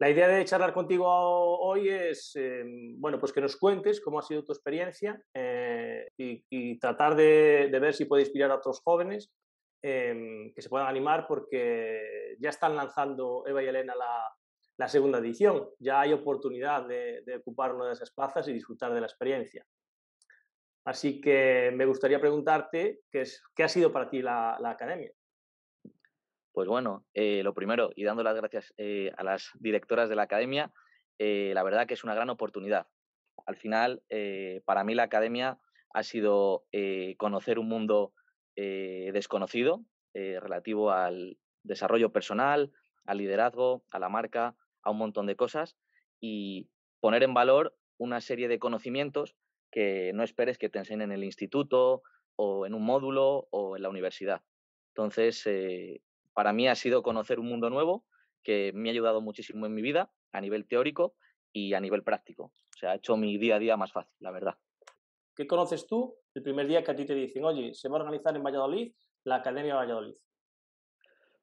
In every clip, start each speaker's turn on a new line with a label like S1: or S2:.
S1: La idea de charlar contigo hoy es, em, bueno, pues que nos cuentes cómo ha sido tu experiencia eh, y, tratar de, ver si puede inspirar a otros jóvenes em, que se puedan animar porque ya están lanzando Eva y Elena la, segunda edición. Ya hay oportunidad de, ocupar una de esas plazas y disfrutar de la experiencia. Así que me gustaría preguntarte qué, ha sido para ti la academia.
S2: Pues bueno, eh, lo primero, y dando las gracias eh, a las directoras de la academia, eh, la verdad que es una gran oportunidad. Al final, para mí la academia ha sido conocer un mundo desconocido relativo al desarrollo personal, al liderazgo, a la marca, a un montón de cosas y poner en valor una serie de conocimientos que no esperes que te enseñen en el instituto o en un módulo o en la universidad. Entonces, para mí ha sido conocer un mundo nuevo que me ha ayudado muchísimo en mi vida a nivel teórico y a nivel práctico. O sea, ha hecho mi día a día más fácil, la verdad. ¿Qué conoces tú
S1: el primer día que a ti te dicen, oye,
S2: se va a organizar en Valladolid la Academia de Valladolid?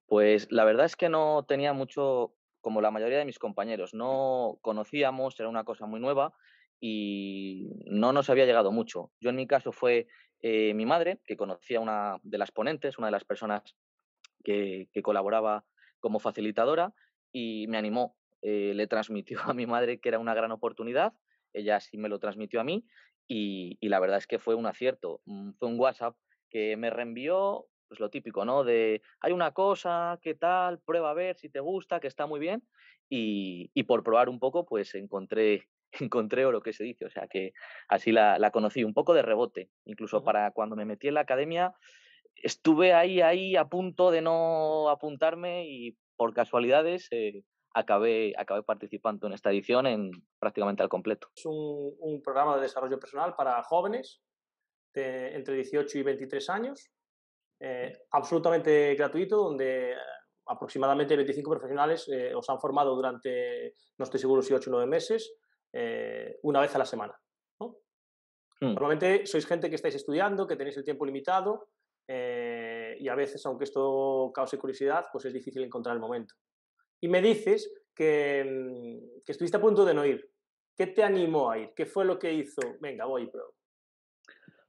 S2: Pues la verdad es que no tenía mucho, como la mayoría de mis compañeros, no conocíamos, era una cosa muy nueva y no nos había llegado mucho. Yo en mi caso fue eh, mi madre, que conocía una de las ponentes, una de las personas que, colaboraba como facilitadora y me animó. Eh, le transmitió a mi madre que era una gran oportunidad, ella sí me lo transmitió a mí y, la verdad es que fue un acierto. Mm, fue un WhatsApp que me reenvió, pues lo típico, ¿no? De hay una cosa, ¿qué tal? Prueba a ver si te gusta, que está muy bien. Y, por probar un poco, pues encontré, encontré oro que se dice. O sea que así la, conocí, un poco de rebote. Incluso para cuando me metí en la academia, estuve ahí, ahí a punto de no apuntarme y por casualidades eh, acabé, acabé participando en esta edición en prácticamente al completo.
S1: Es un, programa de desarrollo personal para jóvenes de, entre 18 y 23 años, eh, absolutamente gratuito, donde aproximadamente 25 profesionales eh, os han formado durante, no estoy seguro si 8 o 9 meses, una vez a la semana. Mm. Normalmente sois gente que estáis estudiando, que tenéis el tiempo limitado, eh, y a veces, aunque esto cause curiosidad, pues es difícil encontrar el momento. Y me dices mm, que, estuviste a punto de no ir. ¿Qué te animó a ir? ¿Qué fue lo que hizo? Venga, voy
S2: pero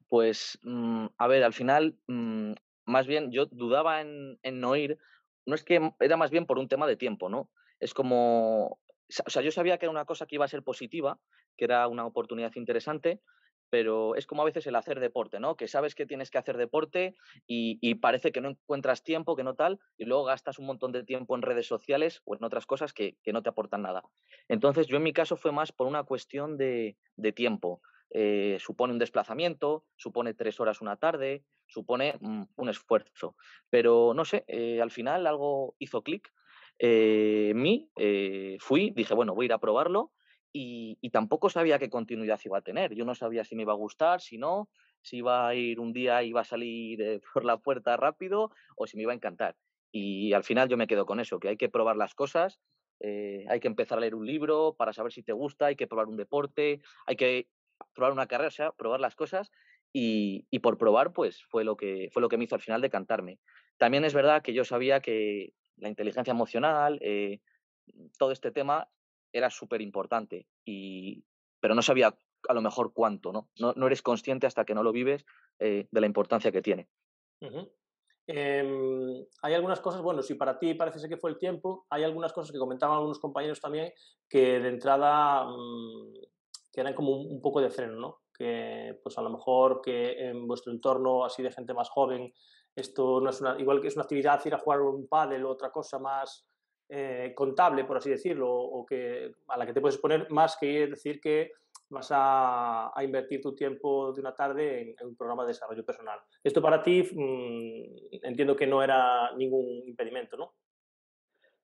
S2: Pues, mm, a ver, al final, mm, más bien yo dudaba en, en no ir. No es que era más bien por un tema de tiempo, ¿no? Es como, o sea, yo sabía que era una cosa que iba a ser positiva, que era una oportunidad interesante, pero es como a veces el hacer deporte, ¿no? Que sabes que tienes que hacer deporte y, parece que no encuentras tiempo, que no tal, y luego gastas un montón de tiempo en redes sociales o en otras cosas que, no te aportan nada. Entonces, yo en mi caso fue más por una cuestión de, tiempo. Eh, supone un desplazamiento, supone tres horas una tarde, supone mm, un esfuerzo. Pero no sé, eh, al final algo hizo clic. Eh, eh, fui, dije, bueno, voy a ir a probarlo y, tampoco sabía qué continuidad iba a tener. Yo no sabía si me iba a gustar, si no, si iba a ir un día y iba a salir eh, por la puerta rápido o si me iba a encantar. Y al final yo me quedo con eso, que hay que probar las cosas, eh, hay que empezar a leer un libro para saber si te gusta, hay que probar un deporte, hay que probar una carrera, sea, probar las cosas y, por probar, pues fue lo que fue lo que me hizo al final de cantarme. También es verdad que yo sabía que la inteligencia emocional, eh, todo este tema era súper importante, y... pero no sabía a lo mejor cuánto, ¿no? No, eres consciente hasta que no lo vives eh, de la importancia que tiene.
S1: Em, hay algunas cosas, bueno, si para ti parece que fue el tiempo, hay algunas cosas que comentaban algunos compañeros también que de entrada mmm, que eran como un, poco de freno, ¿no? Que pues a lo mejor que en vuestro entorno así de gente más joven, esto no es igual que es una actividad ir a jugar un pádel otra cosa más eh, contable, por así decirlo, o que, a la que te puedes poner más que decir que vas a, invertir tu tiempo de una tarde en, un programa de desarrollo personal. Esto para ti mm, entiendo
S2: que no era ningún impedimento, ¿no?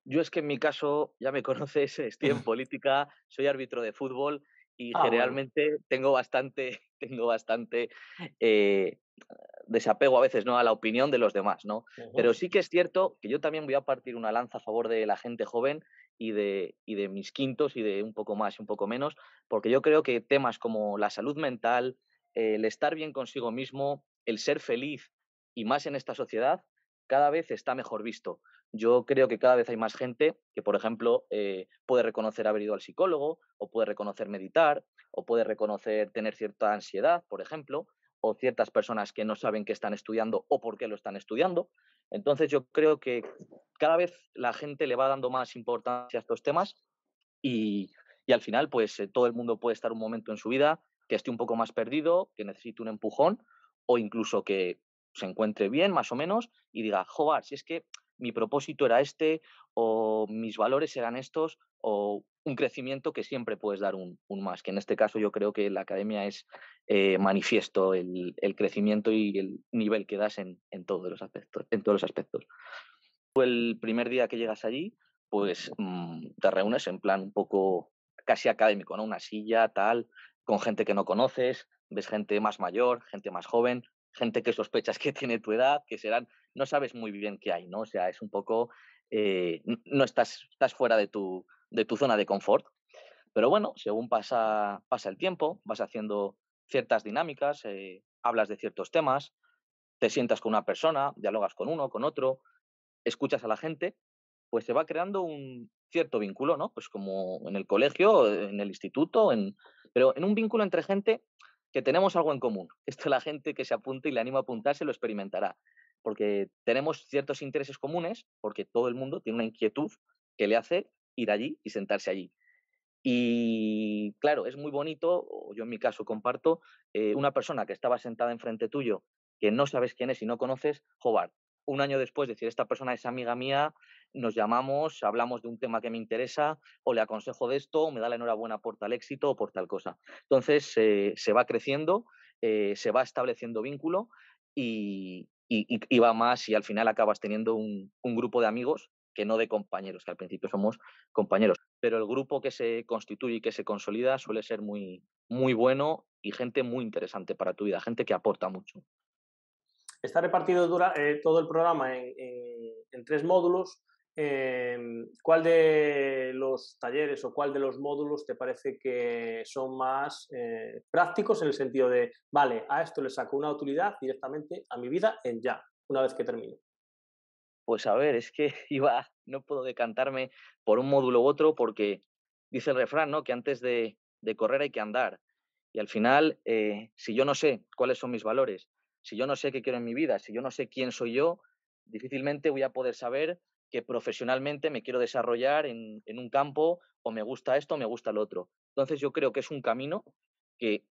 S2: Yo es que en mi caso, ya me conoces, estoy en política, soy árbitro de fútbol y ah, generalmente tengo bastante, tengo bastante eh, desapego a veces ¿no? a la opinión de los demás, ¿no? Pero sí que es cierto que yo también voy a partir una lanza a favor de la gente joven y de, de mis quintos y de un poco más y un poco menos, porque yo creo que temas como la salud mental, el estar bien consigo mismo, el ser feliz y más en esta sociedad, cada vez está mejor visto. Yo creo que cada vez hay más gente que, por ejemplo, eh, puede reconocer haber ido al psicólogo, o puede reconocer meditar, o puede reconocer tener cierta ansiedad, por ejemplo, o ciertas personas que no saben qué están estudiando o por qué lo están estudiando. Entonces yo creo que cada vez la gente le va dando más importancia a estos temas y, al final pues eh, todo el mundo puede estar un momento en su vida que esté un poco más perdido, que necesite un empujón o incluso que se encuentre bien más o menos y diga, joder, si es que mi propósito era este o mis valores eran estos o un crecimiento que siempre puedes dar un, un, más, que en este caso yo creo que la academia es eh, manifiesto el, el, crecimiento y el nivel que das en, en, todos los aspectos, en todos los aspectos. El primer día que llegas allí, pues mm, te reúnes en plan un poco casi académico, ¿no? Una silla, tal, con gente que no conoces, ves gente más mayor, gente más joven, gente que sospechas que tiene tu edad, que serán, no sabes muy bien qué hay, ¿no? O sea, es un poco, eh, no estás, estás fuera de tu, de tu zona de confort. Pero bueno, según pasa, pasa el tiempo, vas haciendo ciertas dinámicas, eh, hablas de ciertos temas, te sientas con una persona, dialogas con uno, con otro, escuchas a la gente, pues se va creando un cierto vínculo, ¿no? Pues como en el colegio, en el instituto, en... pero en un vínculo entre gente que tenemos algo en común. Esto la gente que se apunta y le animo a apuntarse lo experimentará, porque tenemos ciertos intereses comunes, porque todo el mundo tiene una inquietud que le hace ir allí y sentarse allí. Y claro, es muy bonito, yo en mi caso comparto, eh, una persona que estaba sentada enfrente tuyo, que no sabes quién es y no conoces, Hobart. Un año después, decir, esta persona es amiga mía, nos llamamos, hablamos de un tema que me interesa, o le aconsejo de esto, o me da la enhorabuena por tal éxito o por tal cosa. Entonces, eh, se va creciendo, eh, se va estableciendo vínculo y, y, va más y al final acabas teniendo un, un grupo de amigos que no de compañeros, que al principio somos compañeros. Pero el grupo que se constituye y que se consolida suele ser muy, muy bueno y gente muy interesante para tu vida, gente que aporta mucho.
S1: Está repartido eh, todo el programa en, tres módulos. Em, ¿Cuál de los talleres o cuál de los módulos te parece que son más eh, prácticos en el sentido de, vale, a esto le saco una utilidad directamente a mi vida en ya, una vez que termine?
S2: Pues a ver, es que iba, no puedo decantarme por un módulo u otro porque dice el refrán, ¿no? Que antes de, correr hay que andar. Y al final, eh, si yo no sé cuáles son mis valores, si yo no sé qué quiero en mi vida, si yo no sé quién soy yo, difícilmente voy a poder saber que profesionalmente me quiero desarrollar en, un campo o me gusta esto o me gusta el otro. Entonces yo creo que es un camino que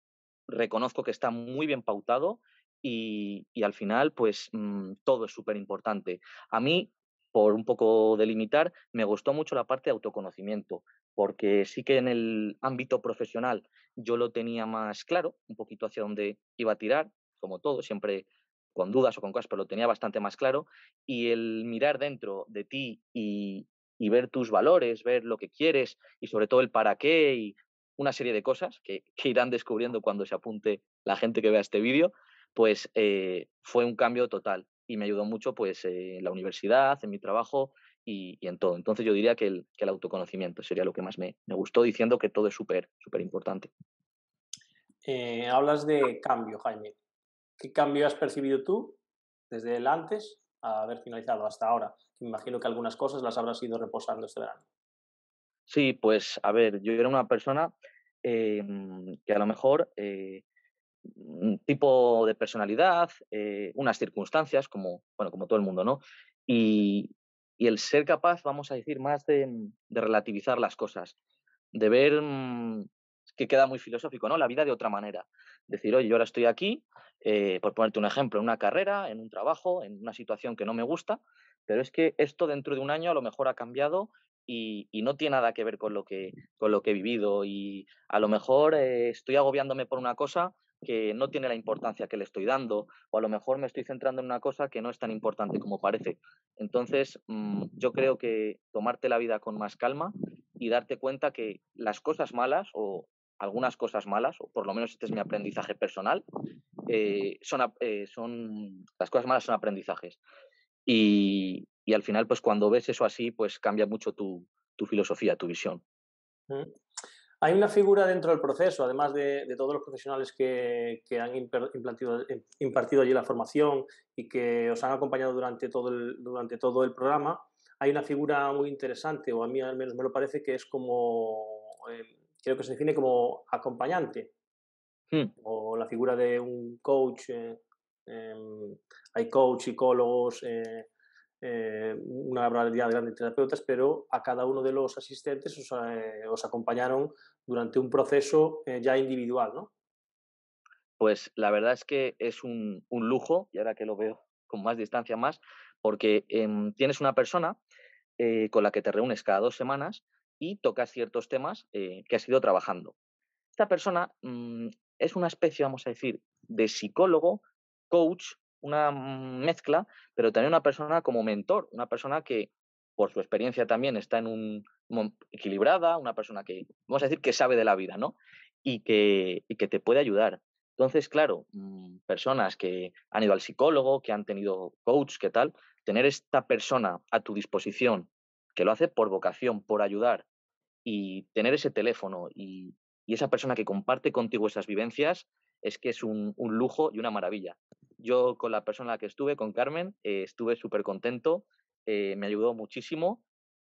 S2: reconozco que está muy bien pautado y, al final, pues mm, todo es súper importante. A mí, por un poco delimitar, me gustó mucho la parte de autoconocimiento, porque sí que en el ámbito profesional yo lo tenía más claro, un poquito hacia dónde iba a tirar, como todo, siempre con dudas o con cosas, pero lo tenía bastante más claro, y el mirar dentro de ti y, ver tus valores, ver lo que quieres y sobre todo el para qué y una serie de cosas que irán descubriendo cuando se apunte la gente que vea este vídeo, pues eh, fue un cambio total y me ayudó mucho pues en eh, la universidad, en mi trabajo y, en todo. Entonces yo diría que el, autoconocimiento sería lo que más me, gustó, diciendo que todo es súper, súper importante.
S1: Eh, hablas de cambio, Jaime. ¿Qué cambio has percibido tú desde el antes a haber finalizado hasta ahora? Me imagino que algunas cosas las habrás ido reposando este verano.
S2: Sí, pues a ver, yo era una persona em, que a lo mejor tipo de personalidad, eh, unas circunstancias, como, bueno, como todo el mundo, ¿no? Y, el ser capaz, vamos a decir, más de, mm, relativizar las cosas, de ver mm, que queda muy filosófico, ¿no? La vida de otra manera. Decir, oye, yo ahora estoy aquí, eh, por ponerte un ejemplo, en una carrera, en un trabajo, en una situación que no me gusta, pero es que esto dentro de un año a lo mejor ha cambiado y, no tiene nada que ver con lo que, con lo que he vivido y a lo mejor eh, estoy agobiándome por una cosa que no tiene la importancia que le estoy dando, o a lo mejor me estoy centrando en una cosa que no es tan importante como parece. Entonces, mm, yo creo que tomarte la vida con más calma y darte cuenta que las cosas malas o algunas cosas malas, o por lo menos este es mi aprendizaje personal, eh, son, eh, son, las cosas malas son aprendizajes. Y, y, al final, pues cuando ves eso así, pues cambia mucho tu, tu filosofía, tu visión.
S1: Mm. Hay una figura dentro del proceso, además de, todos los profesionales que, han impartido allí la formación y que os han acompañado durante todo el, durante todo el programa, hay una figura muy interesante, o a mí al menos me lo parece, que es como, eh, creo que se define como acompañante, hmm. o la figura de un coach. Eh, em, hay coach, psicólogos, eh, una variedad de grandes terapeutas, pero a cada uno de los asistentes os, os acompañaron durante un proceso eh, ya individual, ¿no?
S2: Pues la verdad es que es un, lujo, y ahora que lo veo con más distancia más, porque em, tienes una persona eh, con la que te reúnes cada dos semanas y tocas ciertos temas eh, que has ido trabajando. Esta persona mm, es una especie, vamos a decir, de psicólogo, coach, una mezcla, pero también una persona como mentor, una persona que por su experiencia también está en un equilibrada, una persona que, vamos a decir, que sabe de la vida, ¿no? Y que, y que te puede ayudar. Entonces, claro, mm, personas que han ido al psicólogo, que han tenido coach, qué tal, tener esta persona a tu disposición, que lo hace por vocación, por ayudar, y tener ese teléfono y, esa persona que comparte contigo esas vivencias, es que es un, lujo y una maravilla. Yo con la persona que estuve, con Carmen, eh, estuve súper contento, eh, me ayudó muchísimo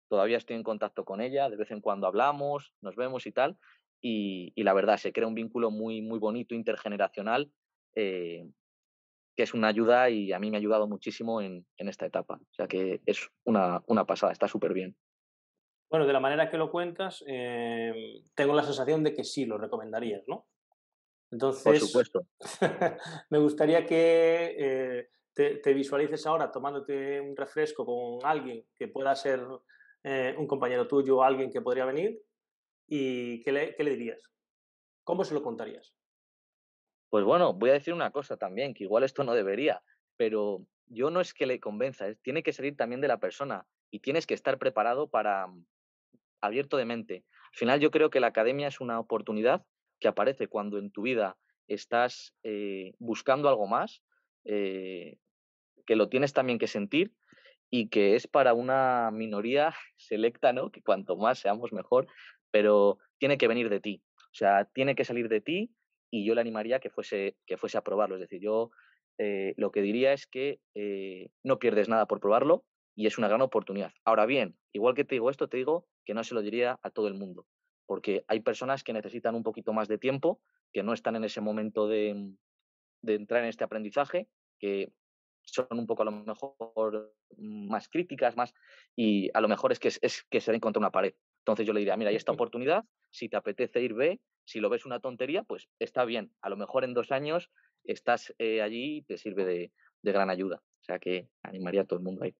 S2: todavía estoy en contacto con ella, de vez en cuando hablamos, nos vemos y tal, y, la verdad, se crea un vínculo muy, muy bonito, intergeneracional, eh, que es una ayuda y a mí me ha ayudado muchísimo en, esta etapa. O sea que es una, pasada, está súper bien. Bueno, de la manera que lo cuentas,
S1: eh, tengo la sensación de que sí lo recomendarías, ¿no?
S2: Entonces, Por supuesto.
S1: me gustaría que eh, te, visualices ahora tomándote un refresco con alguien que pueda ser eh, un compañero tuyo o alguien que podría venir?
S2: ¿Y qué le, dirías? ¿Cómo se lo contarías? Pues bueno, voy a decir una cosa también, que igual esto no debería, pero yo no es que le convenza, tiene que salir también de la persona y tienes que estar preparado para mm, abierto de mente. Al final yo creo que la academia es una oportunidad que aparece cuando en tu vida estás eh, buscando algo más, eh, que lo tienes también que sentir y que es para una minoría selecta, ¿no? Que cuanto más seamos mejor, pero tiene que venir de ti. O sea, tiene que salir de ti y yo le animaría que fuese, que fuese a probarlo. Es decir, yo eh, lo que diría es que eh, no pierdes nada por probarlo y es una gran oportunidad. Ahora bien, igual que te digo esto, te digo que no se lo diría a todo el mundo, porque hay personas que necesitan un poquito más de tiempo, que no están en ese momento de, de entrar en este aprendizaje, que son un poco a lo mejor mm, más críticas, más y a lo mejor es que, es que se den contra una pared. Entonces yo le diría, mira, hay esta oportunidad, si te apetece ir, ve, si lo ves una tontería, pues está bien, a lo mejor en dos años estás eh, allí y te sirve de, gran ayuda. O sea que animaría a todo el mundo ahí.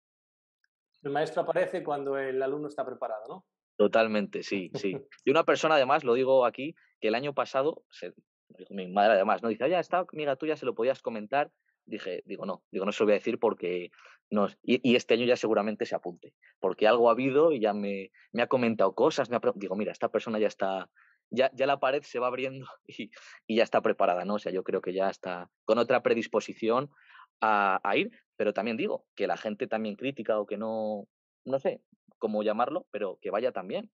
S1: El maestro aparece cuando el alumno está preparado, ¿no?
S2: Totalmente, sí, sí. Y una persona, además, lo digo aquí, que el año pasado, dijo mi madre además, ¿no? Dice, ya esta amiga tuya se lo podías comentar dije, digo, no, digo, no se lo voy a decir porque no. Y, este año ya seguramente se apunte, porque algo ha habido y ya me, me ha comentado cosas, me digo, mira, esta persona ya está, ya, ya la pared se va abriendo y, ya está preparada, ¿no? O sea, yo creo que ya está con otra predisposición a, ir, pero también digo que la gente también crítica o que no, no sé cómo llamarlo, pero que vaya también.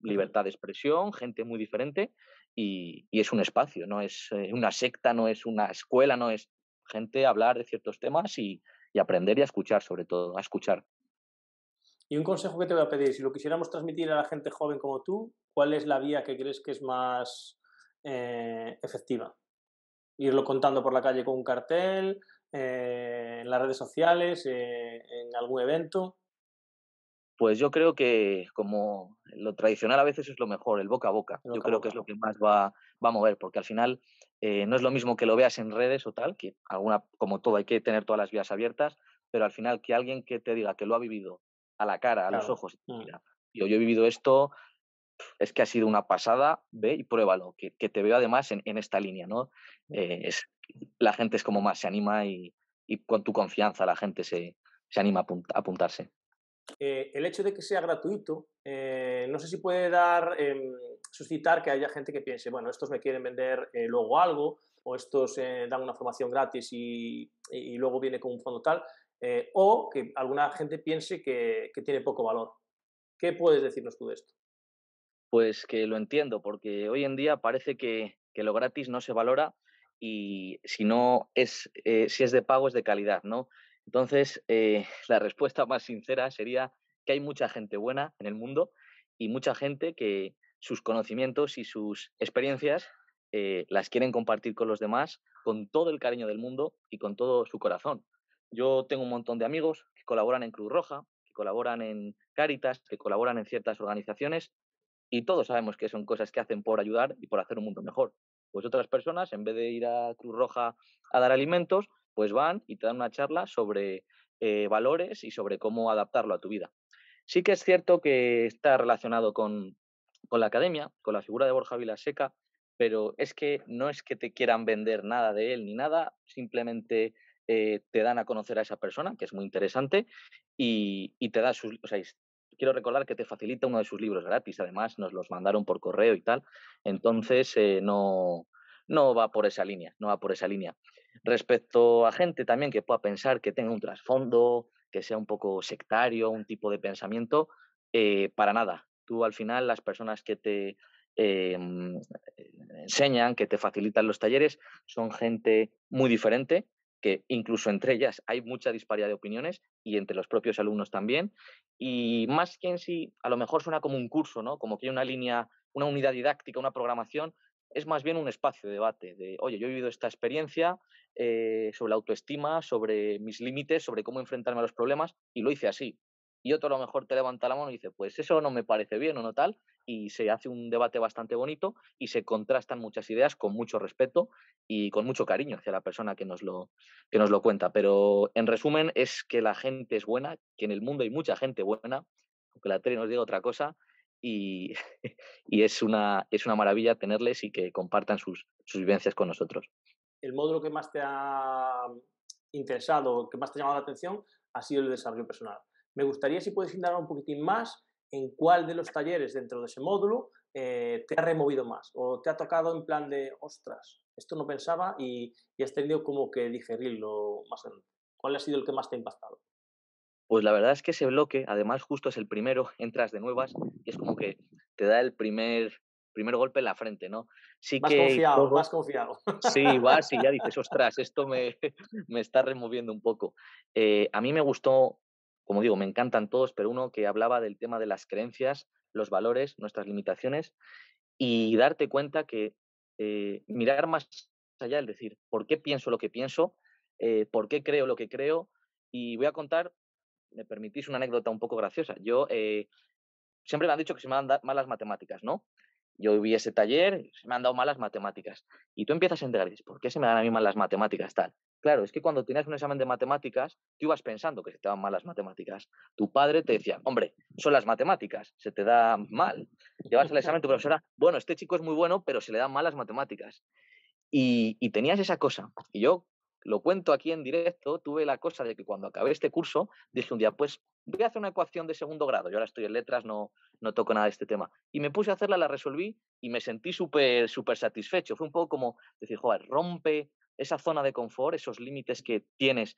S2: Libertad de expresión, gente muy diferente y es un espacio, no es eh, una secta, no es una escuela, no es gente hablar de ciertos temas y, aprender y a escuchar, sobre todo, a escuchar.
S1: Y un consejo que te voy a pedir, si lo quisiéramos transmitir a la gente joven como tú, ¿cuál es la vía que crees que es más eh, efectiva? ¿Irlo contando por la calle con un cartel, eh, en las redes sociales, eh, en
S2: algún evento? Pues yo creo que como lo tradicional a veces es lo mejor, el boca a boca. yo creo que es lo que más va, va a mover, porque al final eh, no es lo mismo que lo veas en redes o tal, que alguna, como todo, hay que tener todas las vías abiertas, pero al final que alguien que te diga que lo ha vivido a la cara, a los ojos, mira, mm. yo, he vivido esto, es que ha sido una pasada, ve y pruébalo, que, que te veo además en, esta línea, ¿no? Eh, es, la gente es como más, se anima y, con tu confianza la gente se, se anima a apuntarse.
S1: Eh, el hecho de que sea gratuito, eh, no sé si puede dar, em, suscitar que haya gente que piense, bueno, estos me quieren vender eh, luego algo, o estos dan una formación gratis y, luego viene con un fondo tal, o que alguna gente piense que, tiene poco valor. ¿Qué puedes decirnos tú de esto?
S2: Pues que lo entiendo, porque hoy en día parece que, lo gratis no se valora y si no es, si es de pago es de calidad, ¿no? Entonces, eh, la respuesta más sincera sería que hay mucha gente buena en el mundo y mucha gente que sus conocimientos y sus experiencias eh, las quieren compartir con los demás con todo el cariño del mundo y con todo su corazón. Yo tengo un montón de amigos que colaboran en Cruz Roja, que colaboran en Cáritas, que colaboran en ciertas organizaciones y todos sabemos que son cosas que hacen por ayudar y por hacer un mundo mejor. Pues otras personas, en vez de ir a Cruz Roja a dar alimentos, pues van y te dan una charla sobre eh, valores y sobre cómo adaptarlo a tu vida. Sí que es cierto que está relacionado con, la academia, con la figura de Borja Vilaseca, pero es que no es que te quieran vender nada de él ni nada, simplemente eh, te dan a conocer a esa persona, que es muy interesante, y, te da sus... quiero recordar que te facilita uno de sus libros gratis, además nos los mandaron por correo y tal, entonces eh, no, no va por esa línea, no va por esa línea respecto a gente también que pueda pensar que tenga un trasfondo, que sea un poco sectario, un tipo de pensamiento, eh, para nada. Tú al final las personas que te eh, mm, enseñan, que te facilitan los talleres, son gente muy diferente, que incluso entre ellas hay mucha disparidad de opiniones y entre los propios alumnos también. Y más que en sí, a lo mejor suena como un curso, ¿no? Como que hay una línea, una unidad didáctica, una programación, es más bien un espacio de debate, de, oye, yo he vivido esta experiencia eh, sobre la autoestima, sobre mis límites, sobre cómo enfrentarme a los problemas, y lo hice así. Y otro a lo mejor te levanta la mano y dice, pues eso no me parece bien o no tal, y se hace un debate bastante bonito y se contrastan muchas ideas con mucho respeto y con mucho cariño hacia la persona que nos lo, que nos lo cuenta. Pero en resumen es que la gente es buena, que en el mundo hay mucha gente buena, aunque la tele nos diga otra cosa, y, es, una, es una maravilla tenerles y que compartan sus, vivencias con nosotros.
S1: El módulo que más te ha interesado, que más te ha llamado la atención, ha sido el desarrollo personal. Me gustaría si puedes indagar un poquitín más en cuál de los talleres dentro de ese módulo eh, te ha removido más o te ha tocado en plan de, ostras, esto no pensaba y, has tenido como que digerirlo más ¿Cuál ha sido el que más te ha impactado?
S2: Pues la verdad es que ese bloque, además justo es el primero, entras de nuevas y es como que te da el primer, primer golpe en la frente, ¿no? Sí más que confiado, más
S1: confiado. Sí, vas y ya dices,
S2: ostras, esto me, está removiendo un poco. Eh, a mí me gustó, como digo, me encantan todos, pero uno que hablaba del tema de las creencias, los valores, nuestras limitaciones y darte cuenta que eh, mirar más allá, el decir, ¿por qué pienso lo que pienso? Eh, ¿Por qué creo lo que creo? Y voy a contar me permitís una anécdota un poco graciosa. Yo eh, siempre me han dicho que se me han dado malas matemáticas, ¿no? Yo vi ese taller, se me han dado malas matemáticas. Y tú empiezas a enterar, ¿por qué se me dan a mí malas matemáticas tal? Claro, es que cuando tenías un examen de matemáticas, tú ibas pensando que se te mal malas matemáticas. Tu padre te decía, hombre, son las matemáticas, se te da mal. Llevas el examen tu profesora, bueno, este chico es muy bueno, pero se le dan malas matemáticas. Y, y, tenías esa cosa. Y yo, lo cuento aquí en directo, tuve la cosa de que cuando acabé este curso, dije un día, pues voy a hacer una ecuación de segundo grado. Yo ahora estoy en letras, no, no toco nada de este tema. Y me puse a hacerla, la resolví y me sentí súper, súper satisfecho. Fue un poco como decir, joder, rompe esa zona de confort, esos límites que tienes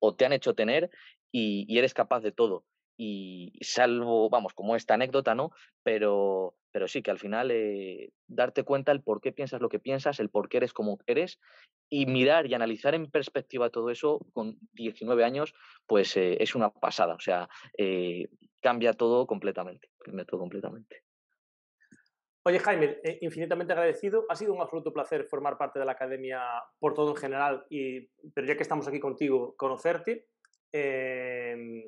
S2: o te han hecho tener y eres capaz de todo. Y salvo, vamos, como esta anécdota, ¿no? Pero pero sí que al final eh, darte cuenta el por qué piensas lo que piensas, el por qué eres como eres y mirar y analizar en perspectiva todo eso con 19 años, pues eh, es una pasada, o sea, eh, cambia todo completamente, cambia todo completamente.
S1: Oye Jaime, infinitamente agradecido. Ha sido un absoluto placer formar parte de la academia por todo en general, y, pero ya que estamos aquí contigo, conocerte. Em,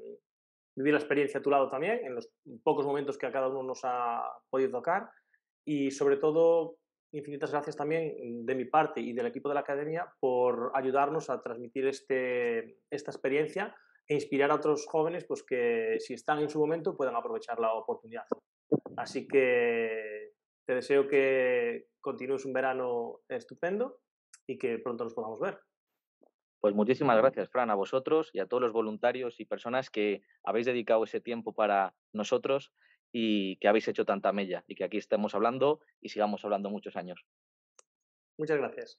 S1: vivir la experiencia a tu lado también, en los pocos momentos que a cada uno nos ha podido tocar. Y sobre todo, infinitas gracias también de mi parte y del equipo de la academia por ayudarnos a transmitir este, esta experiencia e inspirar a otros jóvenes pues que si están en su momento puedan aprovechar la oportunidad. Así que te deseo que continúes un verano estupendo y que pronto nos
S2: podamos ver. Pues muchísimas gracias, Fran, a vosotros y a todos los voluntarios y personas que habéis dedicado ese tiempo para nosotros y que habéis hecho tanta mella y que aquí estemos hablando y sigamos hablando muchos años.
S1: Muchas gracias.